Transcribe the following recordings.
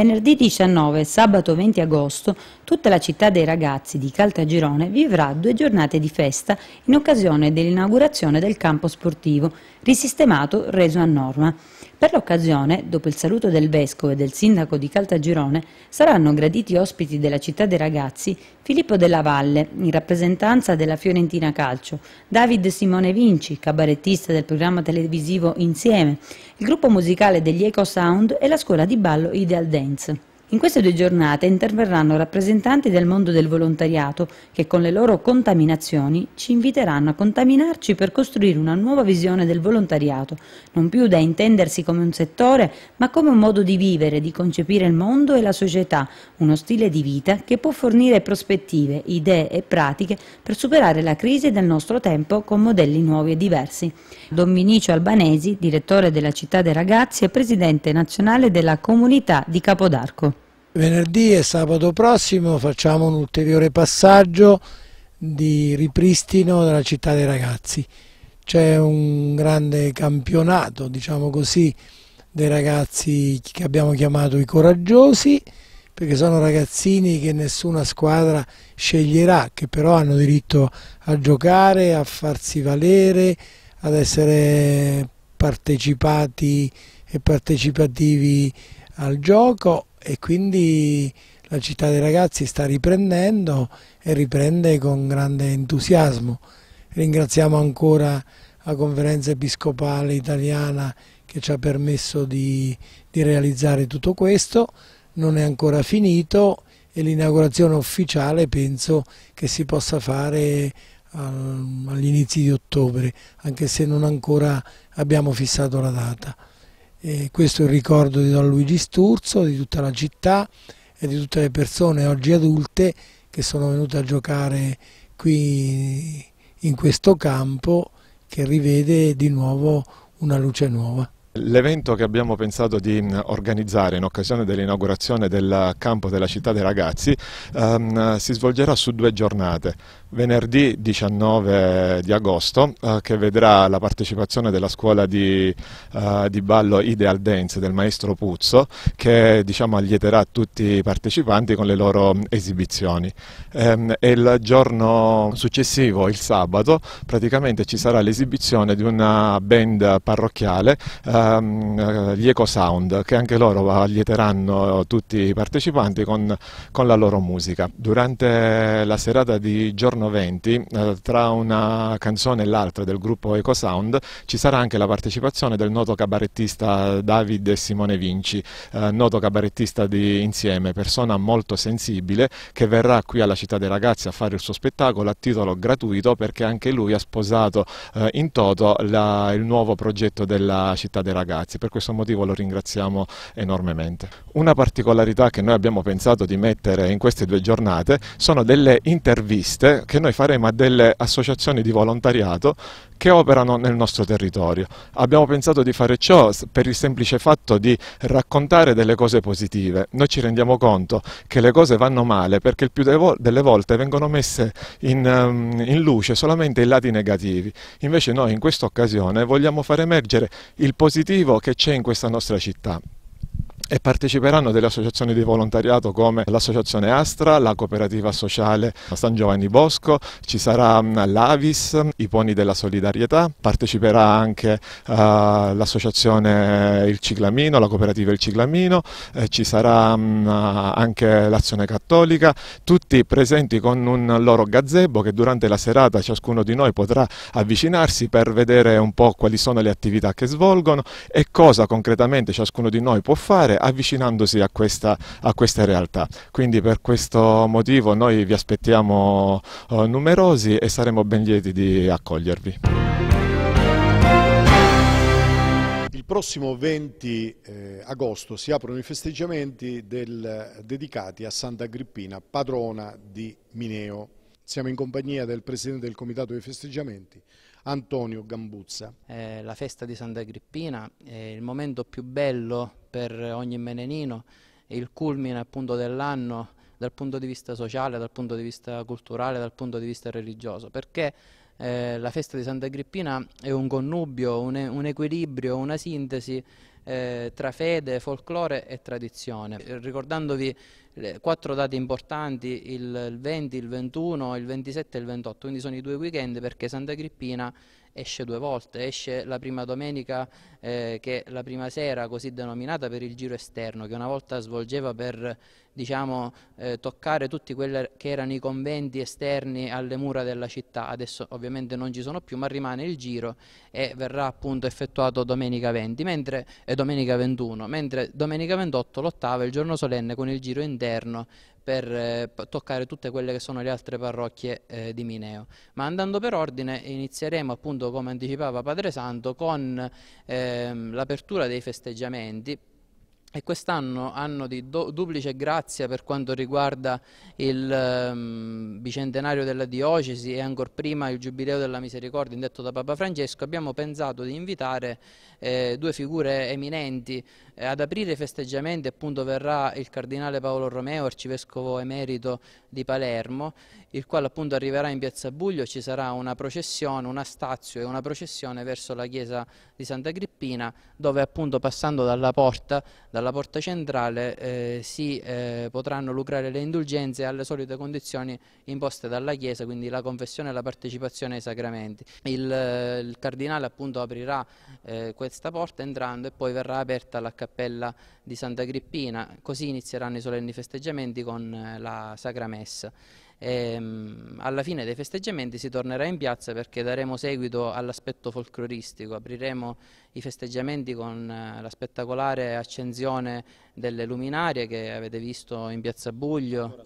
Venerdì 19 e sabato 20 agosto tutta la città dei ragazzi di Caltagirone vivrà due giornate di festa in occasione dell'inaugurazione del campo sportivo, risistemato reso a norma. Per l'occasione, dopo il saluto del Vescovo e del Sindaco di Caltagirone, saranno graditi ospiti della città dei ragazzi Filippo Della Valle, in rappresentanza della Fiorentina Calcio, David Simone Vinci, cabarettista del programma televisivo Insieme, il gruppo musicale degli Eco Sound e la scuola di ballo Ideal Dance. Firenze. In queste due giornate interverranno rappresentanti del mondo del volontariato che con le loro contaminazioni ci inviteranno a contaminarci per costruire una nuova visione del volontariato, non più da intendersi come un settore, ma come un modo di vivere, di concepire il mondo e la società, uno stile di vita che può fornire prospettive, idee e pratiche per superare la crisi del nostro tempo con modelli nuovi e diversi. Don Vinicio Albanesi, direttore della città dei ragazzi e presidente nazionale della comunità di Capodarco venerdì e sabato prossimo facciamo un ulteriore passaggio di ripristino della città dei ragazzi. C'è un grande campionato, diciamo così, dei ragazzi che abbiamo chiamato i coraggiosi, perché sono ragazzini che nessuna squadra sceglierà, che però hanno diritto a giocare, a farsi valere, ad essere partecipati e partecipativi al gioco e quindi la città dei ragazzi sta riprendendo e riprende con grande entusiasmo. Ringraziamo ancora la conferenza episcopale italiana che ci ha permesso di, di realizzare tutto questo, non è ancora finito e l'inaugurazione ufficiale penso che si possa fare ehm, agli inizi di ottobre, anche se non ancora abbiamo fissato la data. E questo è il ricordo di Don Luigi Sturzo, di tutta la città e di tutte le persone oggi adulte che sono venute a giocare qui in questo campo che rivede di nuovo una luce nuova. L'evento che abbiamo pensato di mm, organizzare in occasione dell'inaugurazione del campo della città dei ragazzi ehm, si svolgerà su due giornate. Venerdì 19 di agosto eh, che vedrà la partecipazione della scuola di, eh, di, ballo Ideal Dance del maestro Puzzo che diciamo allieterà tutti i partecipanti con le loro mm, esibizioni. Ehm, e il giorno successivo, il sabato, praticamente ci sarà l'esibizione di una band parrocchiale eh, Ehm, gli Eco Sound che anche loro allieteranno tutti i partecipanti con, con, la loro musica. Durante la serata di giorno 20 eh, tra una canzone e l'altra del gruppo Eco Sound ci sarà anche la partecipazione del noto cabarettista David Simone Vinci, eh, noto cabarettista di Insieme, persona molto sensibile che verrà qui alla Città dei Ragazzi a fare il suo spettacolo a titolo gratuito perché anche lui ha sposato eh, in toto la, il nuovo progetto della Città dei Ragazzi dei ragazzi, per questo motivo lo ringraziamo enormemente. Una particolarità che noi abbiamo pensato di mettere in queste due giornate sono delle interviste che noi faremo a delle associazioni di volontariato che operano nel nostro territorio. Abbiamo pensato di fare ciò per il semplice fatto di raccontare delle cose positive. Noi ci rendiamo conto che le cose vanno male perché il più delle volte vengono messe in, ehm, in luce solamente i lati negativi. Invece noi in questa occasione vogliamo far emergere il positivo che c'è in questa nostra città e parteciperanno delle associazioni di volontariato come l'associazione Astra, la cooperativa sociale San Giovanni Bosco, ci sarà mm, l'Avis, i Poni della Solidarietà, parteciperà anche uh, l'associazione Il Ciclamino, la cooperativa Il Ciclamino, eh, ci sarà um, anche l'Azione Cattolica, tutti presenti con un loro gazebo che durante la serata ciascuno di noi potrà avvicinarsi per vedere un po' quali sono le attività che svolgono e cosa concretamente ciascuno di noi può fare avvicinandosi a questa, a questa realtà. Quindi per questo motivo noi vi aspettiamo eh, numerosi e saremo ben lieti di accogliervi. Il prossimo 20 eh, agosto si aprono i festeggiamenti del, dedicati a Santa Agrippina, padrona di Mineo. Siamo in compagnia del Presidente del Comitato dei Festeggiamenti, Antonio Gambuzza. Eh, la festa di Santa Agrippina è il momento più bello per ogni menenino, è il culmine appunto dell'anno dal punto di vista sociale, dal punto di vista culturale, dal punto di vista religioso, perché eh, la festa di Santa Agrippina è un connubio, un, un equilibrio, una sintesi eh, tra fede, folklore e tradizione. Eh, ricordandovi le, eh, quattro date importanti, il 20, il 21, il 27 e il 28, quindi sono i due weekend perché Santa Agrippina esce due volte, esce la prima domenica eh, che è la prima sera così denominata per il giro esterno che una volta svolgeva per diciamo, eh, toccare tutti quelli che erano i conventi esterni alle mura della città, adesso ovviamente non ci sono più ma rimane il giro e verrà appunto effettuato domenica 20 mentre, e domenica 21, mentre domenica 28 l'ottava il giorno solenne con il giro interno per eh, toccare tutte quelle che sono le altre parrocchie eh, di Mineo. Ma andando per ordine inizieremo appunto come anticipava Padre Santo con ehm, l'apertura dei festeggiamenti e quest'anno anno di duplice grazia per quanto riguarda il um, bicentenario della diocesi e ancora prima il giubileo della misericordia indetto da Papa Francesco abbiamo pensato di invitare eh, due figure eminenti eh, ad aprire i festeggiamenti appunto verrà il cardinale Paolo Romeo arcivescovo emerito di Palermo il quale appunto arriverà in piazza Buglio ci sarà una processione una stazio e una processione verso la chiesa di Santa Agrippina dove appunto passando dalla porta da dalla porta centrale eh, si eh, potranno lucrare le indulgenze alle solite condizioni imposte dalla Chiesa, quindi la confessione e la partecipazione ai sacramenti. Il, eh, il Cardinale appunto aprirà eh, questa porta entrando e poi verrà aperta la cappella di Santa Agrippina, così inizieranno i solenni festeggiamenti con eh, la Sacra Messa. E, ehm, alla fine dei festeggiamenti si tornerà in piazza perché daremo seguito all'aspetto folcloristico, apriremo i festeggiamenti con eh, la spettacolare accensione delle luminarie che avete visto in piazza Buglio,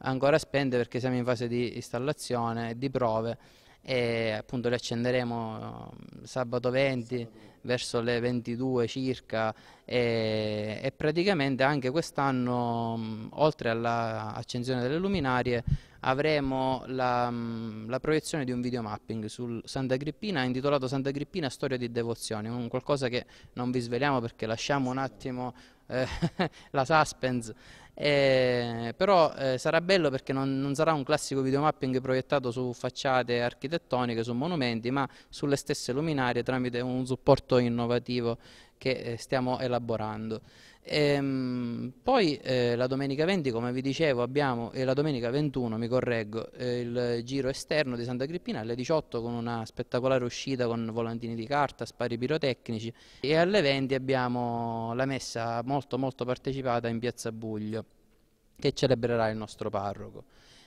ancora spende perché siamo in fase di installazione e di prove e appunto le accenderemo eh, sabato 20 verso le 22 circa e, e praticamente anche quest'anno mm, oltre all'accensione delle luminarie avremo la, mm, la proiezione di un videomapping su Santa Agrippina intitolato Santa Agrippina Storia di Devozione, un qualcosa che non vi sveliamo perché lasciamo un attimo eh, la suspense, eh, però eh, sarà bello perché non, non, sarà un classico videomapping proiettato su facciate architettoniche, su monumenti, ma sulle stesse luminarie tramite un supporto innovativo che eh, stiamo elaborando. Ehm, poi eh, la domenica 20, come vi dicevo, abbiamo, eh, la domenica 21, mi correggo, eh, il giro esterno di Santa Crippina alle 18 con una spettacolare uscita con volantini di carta, spari pirotecnici e alle 20 abbiamo la messa molto molto partecipata in Piazza Buglio che celebrerà il nostro parroco.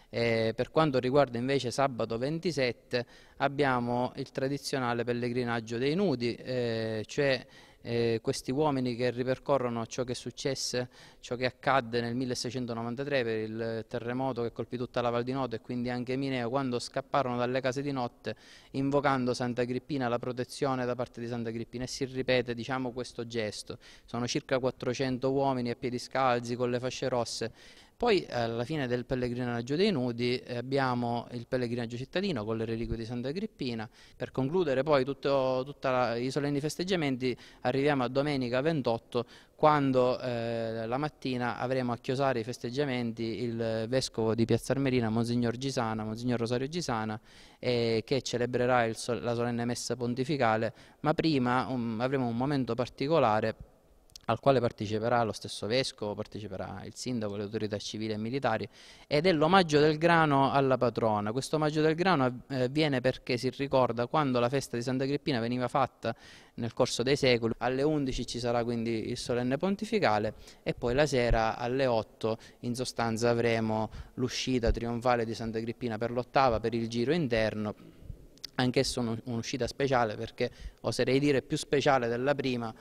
E per quanto riguarda invece sabato 27 abbiamo il tradizionale pellegrinaggio dei nudi, eh, cioè eh, questi uomini che ripercorrono ciò che successe, ciò che accadde nel 1693 per il terremoto che colpì tutta la Val di Noto e quindi anche Mineo, quando scapparono dalle case di notte invocando Santa Agrippina, la protezione da parte di Santa Agrippina e si ripete diciamo, questo gesto. Sono circa 400 uomini a piedi scalzi con le fasce rosse poi alla fine del pellegrinaggio dei nudi eh, abbiamo il pellegrinaggio cittadino con le reliquie di Santa Agrippina. Per concludere poi tutti i solenni festeggiamenti arriviamo a domenica 28 quando eh, la mattina avremo a chiosare i festeggiamenti il vescovo di Piazza Armerina, Monsignor Gisana, Monsignor Rosario Gisana, eh, che celebrerà sol la solenne messa pontificale, ma prima um, avremo un momento particolare al quale parteciperà lo stesso vescovo, parteciperà il sindaco, le autorità civili e militari, ed è l'omaggio del grano alla patrona. Questo omaggio del grano eh, avviene perché si ricorda quando la festa di Santa Agrippina veniva fatta nel corso dei secoli, alle 11 ci sarà quindi il solenne pontificale e poi la sera alle 8 in sostanza avremo l'uscita trionfale di Santa Agrippina per l'ottava, per il giro interno, anch'esso un'uscita speciale perché oserei dire più speciale della prima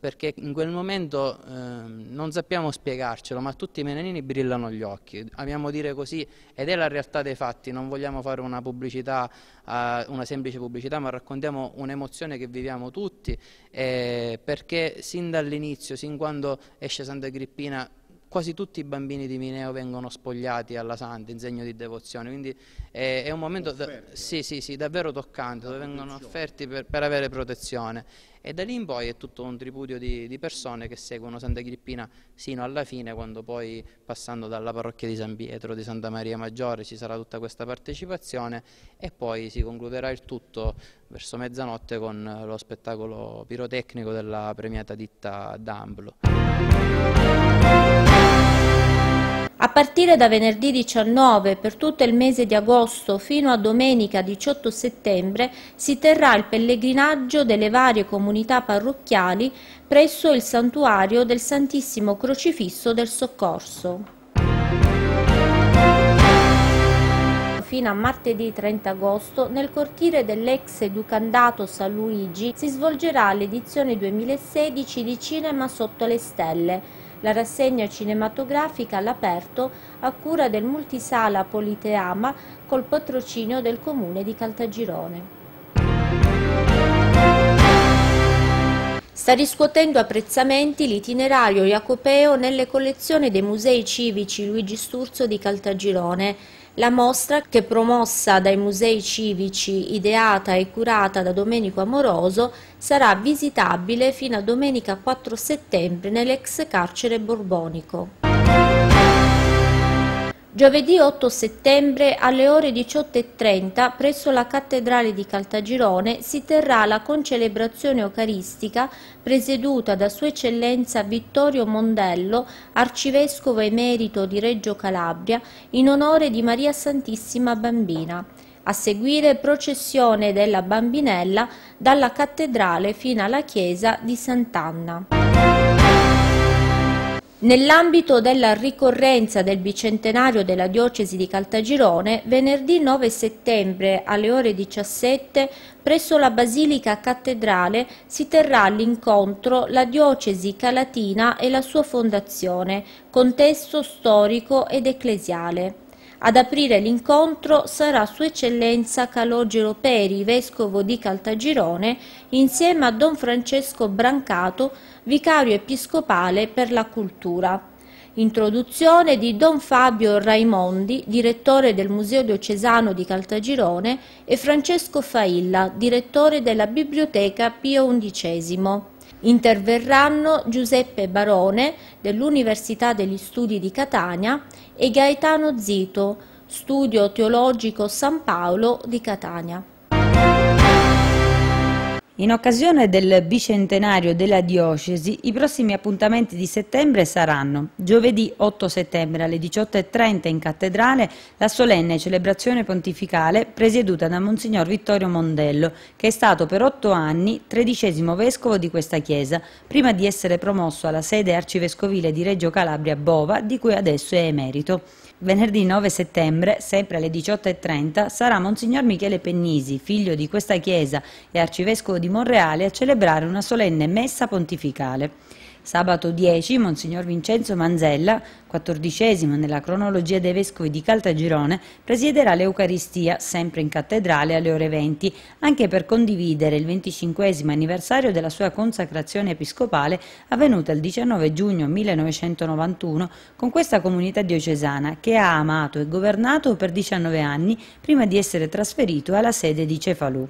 perché in quel momento eh, non sappiamo spiegarcelo, ma tutti i menenini brillano gli occhi, amiamo dire così, ed è la realtà dei fatti, non vogliamo fare una pubblicità, eh, una semplice pubblicità, ma raccontiamo un'emozione che viviamo tutti, eh, perché sin dall'inizio, sin quando esce Santa Agrippina, quasi tutti i bambini di Mineo vengono spogliati alla Santa in segno di devozione, quindi è, è un momento da, eh. sì, sì, sì, davvero toccante, dove vengono offerti per, per, avere protezione e da lì in poi è tutto un tripudio di, di, persone che seguono Santa Grippina sino alla fine quando poi passando dalla parrocchia di San Pietro, di Santa Maria Maggiore ci sarà tutta questa partecipazione e poi si concluderà il tutto verso mezzanotte con lo spettacolo pirotecnico della premiata ditta D'Amblo. A partire da venerdì 19 per tutto il mese di agosto fino a domenica 18 settembre si terrà il pellegrinaggio delle varie comunità parrocchiali presso il santuario del Santissimo Crocifisso del Soccorso. fino a martedì 30 agosto, nel cortile dell'ex Ducandato San Luigi si svolgerà l'edizione 2016 di Cinema Sotto le Stelle, la rassegna cinematografica all'aperto a cura del multisala Politeama col patrocinio del comune di Caltagirone. Sta riscuotendo apprezzamenti l'itinerario jacopeo nelle collezioni dei musei civici Luigi Sturzo di Caltagirone. La mostra, che promossa dai musei civici, ideata e curata da Domenico Amoroso, sarà visitabile fino a domenica 4 settembre nell'ex carcere borbonico. Giovedì 8 settembre alle ore 18.30 presso la Cattedrale di Caltagirone si terrà la concelebrazione eucaristica presieduta da Sua Eccellenza Vittorio Mondello, arcivescovo emerito di Reggio Calabria, in onore di Maria Santissima Bambina a seguire processione della bambinella dalla cattedrale fino alla chiesa di Sant'Anna. Nell'ambito della ricorrenza del bicentenario della diocesi di Caltagirone, venerdì 9 settembre alle ore 17 presso la Basilica Cattedrale si terrà l'incontro la diocesi calatina e la sua fondazione, contesto storico ed ecclesiale. Ad aprire l'incontro sarà Sua Eccellenza Calogero Peri, Vescovo di Caltagirone, insieme a Don Francesco Brancato, Vicario Episcopale per la Cultura. Introduzione di Don Fabio Raimondi, direttore del Museo Diocesano di Caltagirone, e Francesco Failla, direttore della Biblioteca Pio XI. Interverranno Giuseppe Barone dell'Università degli Studi di Catania e Gaetano Zito, Studio Teologico San Paolo di Catania. In occasione del bicentenario della diocesi, i prossimi appuntamenti di settembre saranno giovedì 8 settembre alle 18.30 in cattedrale la solenne celebrazione pontificale presieduta da Monsignor Vittorio Mondello, che è stato per otto anni tredicesimo vescovo di questa chiesa, prima di essere promosso alla sede arcivescovile di Reggio Calabria Bova, di cui adesso è emerito. Venerdì 9 settembre, sempre alle 18.30, sarà Monsignor Michele Pennisi, figlio di questa chiesa e arcivescovo di Monreale, a celebrare una solenne messa pontificale. Sabato 10, Monsignor Vincenzo Manzella, quattordicesimo nella cronologia dei Vescovi di Caltagirone, presiederà l'Eucaristia, sempre in cattedrale, alle ore 20, anche per condividere il 25 anniversario della sua consacrazione episcopale avvenuta il 19 giugno 1991 con questa comunità diocesana che ha amato e governato per 19 anni prima di essere trasferito alla sede di Cefalù.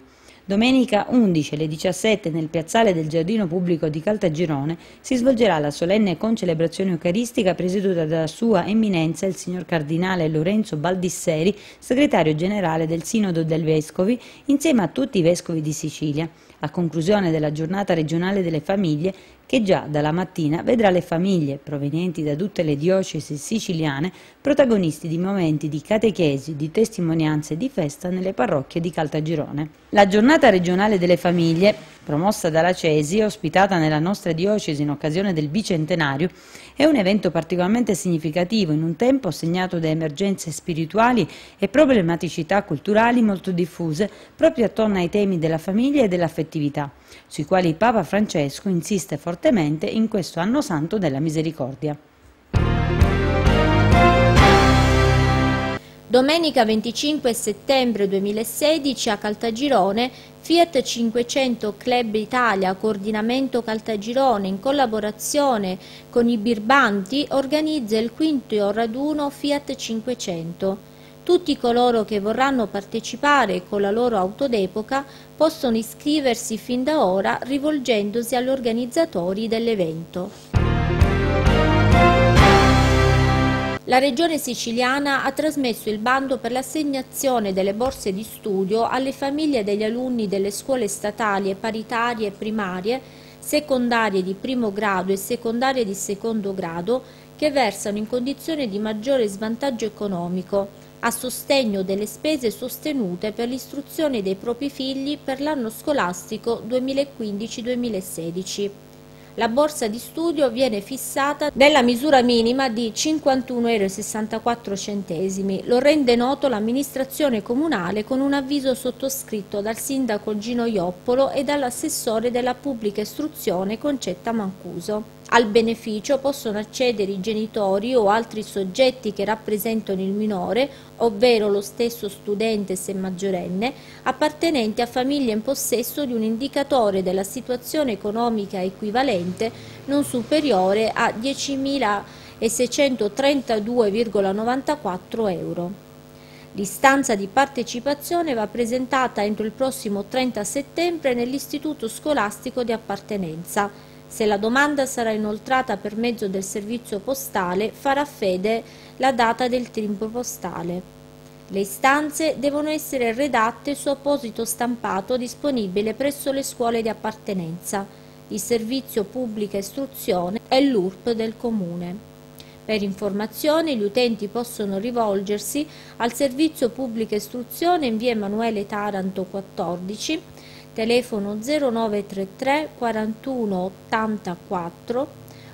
Domenica 11 alle 17 nel piazzale del Giardino Pubblico di Caltagirone si svolgerà la solenne concelebrazione eucaristica presieduta da sua eminenza il signor Cardinale Lorenzo Baldisseri, segretario generale del Sinodo del Vescovi, insieme a tutti i Vescovi di Sicilia. A conclusione della giornata regionale delle famiglie che già dalla mattina vedrà le famiglie provenienti da tutte le diocesi siciliane protagonisti di momenti di catechesi, di testimonianze e di festa nelle parrocchie di Caltagirone. La giornata regionale delle famiglie, promossa dalla Cesi e ospitata nella nostra diocesi in occasione del bicentenario, è un evento particolarmente significativo in un tempo segnato da emergenze spirituali e problematicità culturali molto diffuse proprio attorno ai temi della famiglia e dell'affettività, sui quali Papa Francesco insiste fortemente in questo anno santo della misericordia. Domenica 25 settembre 2016 a Caltagirone, Fiat 500 Club Italia Coordinamento Caltagirone in collaborazione con i Birbanti organizza il quinto raduno Fiat 500. Tutti coloro che vorranno partecipare con la loro auto d'epoca possono iscriversi fin da ora rivolgendosi agli organizzatori dell'evento. La Regione siciliana ha trasmesso il bando per l'assegnazione delle borse di studio alle famiglie degli alunni delle scuole statali e paritarie primarie, secondarie di primo grado e secondarie di secondo grado che versano in condizioni di maggiore svantaggio economico, a sostegno delle spese sostenute per l'istruzione dei propri figli per l'anno scolastico 2015-2016 la borsa di studio viene fissata nella misura minima di 51,64 euro. Lo rende noto l'amministrazione comunale con un avviso sottoscritto dal sindaco Gino Ioppolo e dall'assessore della pubblica istruzione Concetta Mancuso. Al beneficio possono accedere i genitori o altri soggetti che rappresentano il minore, ovvero lo stesso studente se maggiorenne, appartenenti a famiglie in possesso di un indicatore della situazione economica equivalente non superiore a 10.632,94 euro. L'istanza di partecipazione va presentata entro il prossimo 30 settembre nell'istituto scolastico di appartenenza. Se la domanda sarà inoltrata per mezzo del servizio postale, farà fede la data del timbro postale. Le istanze devono essere redatte su apposito stampato disponibile presso le scuole di appartenenza, il Servizio Pubblica Istruzione e l'URP del Comune. Per informazioni gli utenti possono rivolgersi al Servizio Pubblica Istruzione in via Emanuele Taranto 14 telefono 0933 41 84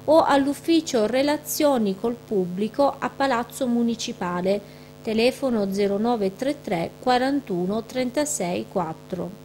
o all'ufficio relazioni col pubblico a Palazzo Municipale telefono 0933 41 36 4.